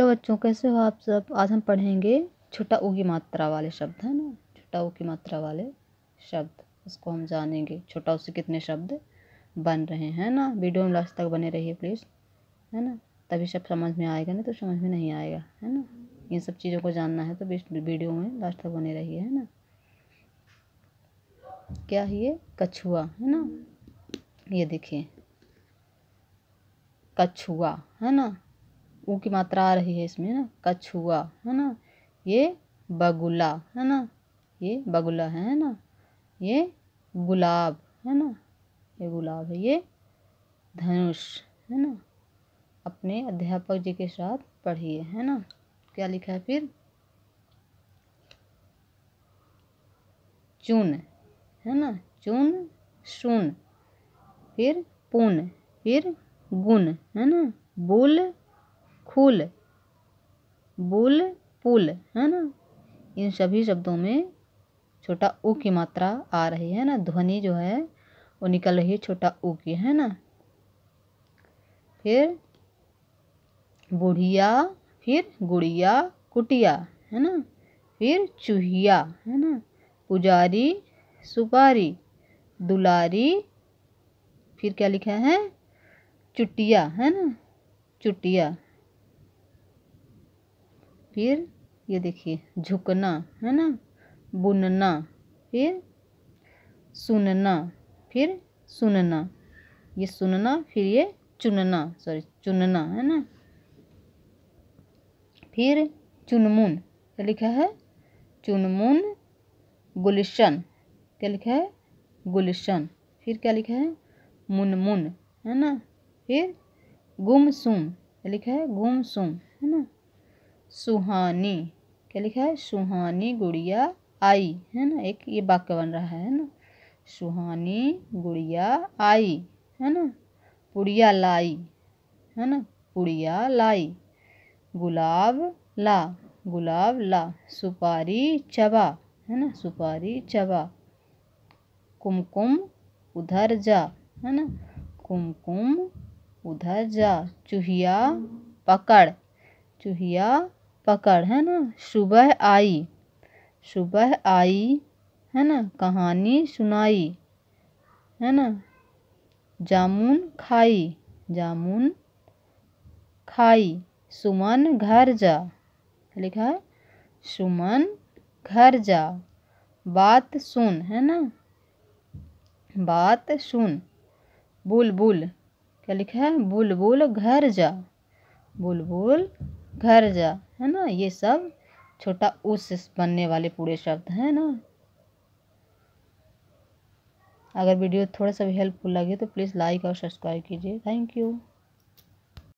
hello तो बच्चों कैसे हो आप सब आज हम पढ़ेंगे छोटा ऊ की मात्रा वाले शब्द है ना छोटा ऊ की मात्रा वाले शब्द उसको हम जानेंगे छोटा उससे कितने शब्द बन रहे हैं ना वीडियो में लास्ट तक बने रहिए प्लीज़ है ना तभी सब समझ में आएगा ना तो समझ में नहीं आएगा है ना इन सब चीज़ों को जानना है तो वीडियो में लास्ट तक बने रहिए है ना क्या ये कछुआ है ना ये देखिए कछुआ है ना ऊ की मात्रा आ रही है इसमें ना कछुआ है ना ये बगुला है ना ये बगुला है ना ये गुलाब है ना ये गुलाब है ये धनुष है ना अपने अध्यापक जी के साथ पढ़िए है ना क्या लिखा है फिर चून है ना चून सुन फिर पुन फिर गुण है ना बुल खुल बुल पुल है ना इन सभी शब्दों में छोटा ऊ की मात्रा आ रही है ना ध्वनि जो है वो निकल रही है छोटा ऊ की है ना फिर बुढ़िया फिर गुड़िया कुटिया है ना फिर चूहिया है ना पुजारी सुपारी दुलारी फिर क्या लिखा है चुटिया है ना चुटिया फिर ये देखिए झुकना है ना बुनना फिर सुनना फिर सुनना ये सुनना फिर ये चुनना सॉरी चुनना है ना फिर चुनमुन क्या लिखा है चुनमुन गुलशन क्या लिखा है गुलशन फिर क्या लिखा है मुनमुन है ना फिर गुमसुम क्या लिखा है गुमसुम है ना सुहानी क्या लिखा है सुहानी गुड़िया आई है ना एक ये वाक्य बन रहा है ना सुहानी गुड़िया आई है ना पुड़िया लाई है ना पुड़िया लाई गुलाब ला गुलाब ला सुपारी चबा है ना सुपारी चबा कुमकुम उधर जा है ना कुमकुम उधर जा चूहिया पकड़ चूहिया पकड़ है ना सुबह आई सुबह आई है ना कहानी सुनाई है ना जामुन खाई जामुन खाई सुमन घर जा लिखा है सुमन घर जा बात सुन है ना बात सुन बुलबुल क्या लिखा है बुलबुल घर जा बुलबुल घर जा है ना ये सब छोटा उस बनने वाले पूरे शब्द हैं ना अगर वीडियो थोड़ा सा भी हेल्पफुल लगे तो प्लीज़ लाइक और सब्सक्राइब कीजिए थैंक यू